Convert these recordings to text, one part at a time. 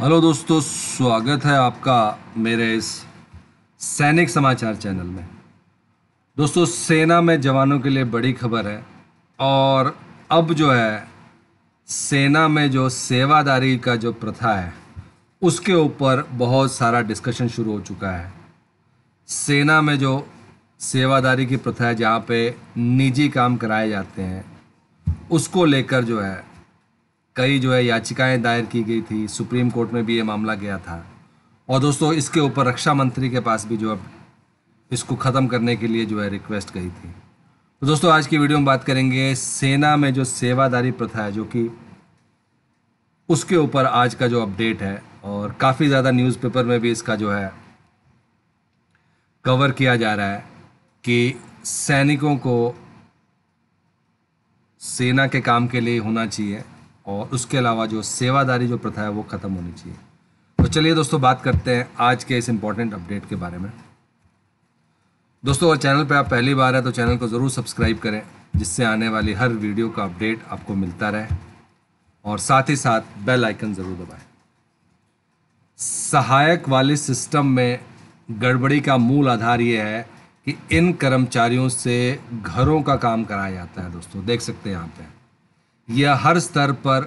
hello दोस्तों स्वागत है आपका मेरे इस सैनिक समाचार चैनल में दोस्तों सेना में जवानों के लिए बड़ी खबर है और अब जो है सेना में जो सेवादारी का जो प्रथा है उसके ऊपर बहुत सारा डिस्कशन शुरू हो चुका है सेना में जो सेवादारी की प्रथा है जहाँ पे निजी काम कराए जाते हैं उसको लेकर जो है कई जो है याचिकाएं दायर की गई थी सुप्रीम कोर्ट में भी ये मामला गया था और दोस्तों इसके ऊपर रक्षा मंत्री के पास भी जो अब इसको ख़त्म करने के लिए जो है रिक्वेस्ट गई थी तो दोस्तों आज की वीडियो में बात करेंगे सेना में जो सेवादारी प्रथा है जो कि उसके ऊपर आज का जो अपडेट है और काफ़ी ज़्यादा न्यूज़पेपर में भी इसका जो है कवर किया जा रहा है कि सैनिकों को सेना के काम के लिए होना चाहिए और उसके अलावा जो सेवादारी जो प्रथा है वो ख़त्म होनी चाहिए तो चलिए दोस्तों बात करते हैं आज के इस इम्पॉर्टेंट अपडेट के बारे में दोस्तों अगर चैनल पर आप पहली बार है तो चैनल को ज़रूर सब्सक्राइब करें जिससे आने वाली हर वीडियो का अपडेट आपको मिलता रहे और साथ ही साथ बेल आइकन ज़रूर दबाएं सहायक वाले सिस्टम में गड़बड़ी का मूल आधार ये है कि इन कर्मचारियों से घरों का काम कराया जाता है दोस्तों देख सकते हैं यहाँ पे यह हर स्तर पर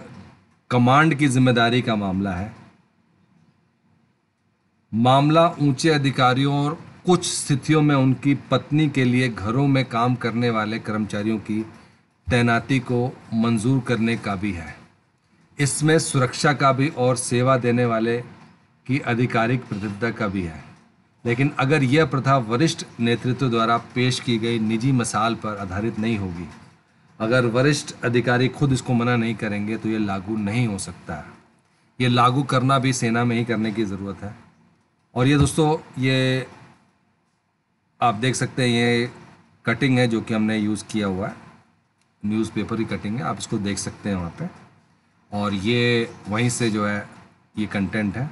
कमांड की जिम्मेदारी का मामला है मामला ऊंचे अधिकारियों और कुछ स्थितियों में उनकी पत्नी के लिए घरों में काम करने वाले कर्मचारियों की तैनाती को मंजूर करने का भी है इसमें सुरक्षा का भी और सेवा देने वाले की आधिकारिक प्रतिबद्धता का भी है लेकिन अगर यह प्रथा वरिष्ठ नेतृत्व द्वारा पेश की गई निजी मसाल पर आधारित नहीं होगी अगर वरिष्ठ अधिकारी खुद इसको मना नहीं करेंगे तो ये लागू नहीं हो सकता है ये लागू करना भी सेना में ही करने की ज़रूरत है और ये दोस्तों ये आप देख सकते हैं ये कटिंग है जो कि हमने यूज़ किया हुआ है न्यूज़पेपर की कटिंग है आप इसको देख सकते हैं वहाँ पे और ये वहीं से जो है ये कंटेंट है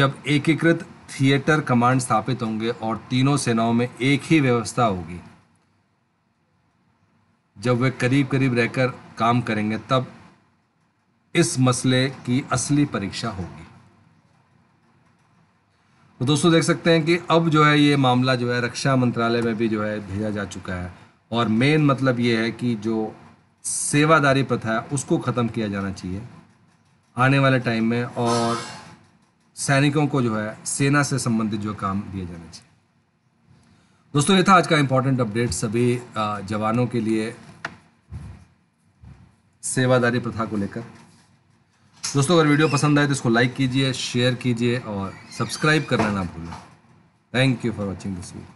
जब एकीकृत थिएटर कमांड स्थापित होंगे और तीनों सेनाओं में एक ही व्यवस्था होगी जब वे करीब करीब रहकर काम करेंगे तब इस मसले की असली परीक्षा होगी तो दोस्तों देख सकते हैं कि अब जो है ये मामला जो है रक्षा मंत्रालय में भी जो है भेजा जा चुका है और मेन मतलब ये है कि जो सेवादारी प्रथा है उसको ख़त्म किया जाना चाहिए आने वाले टाइम में और सैनिकों को जो है सेना से संबंधित जो काम दिए जाने चाहिए दोस्तों ये था आज का इम्पोर्टेंट अपडेट सभी जवानों के लिए सेवादारी प्रथा को लेकर दोस्तों अगर वीडियो पसंद आए तो इसको लाइक कीजिए शेयर कीजिए और सब्सक्राइब करना ना भूलें thank you for watching this video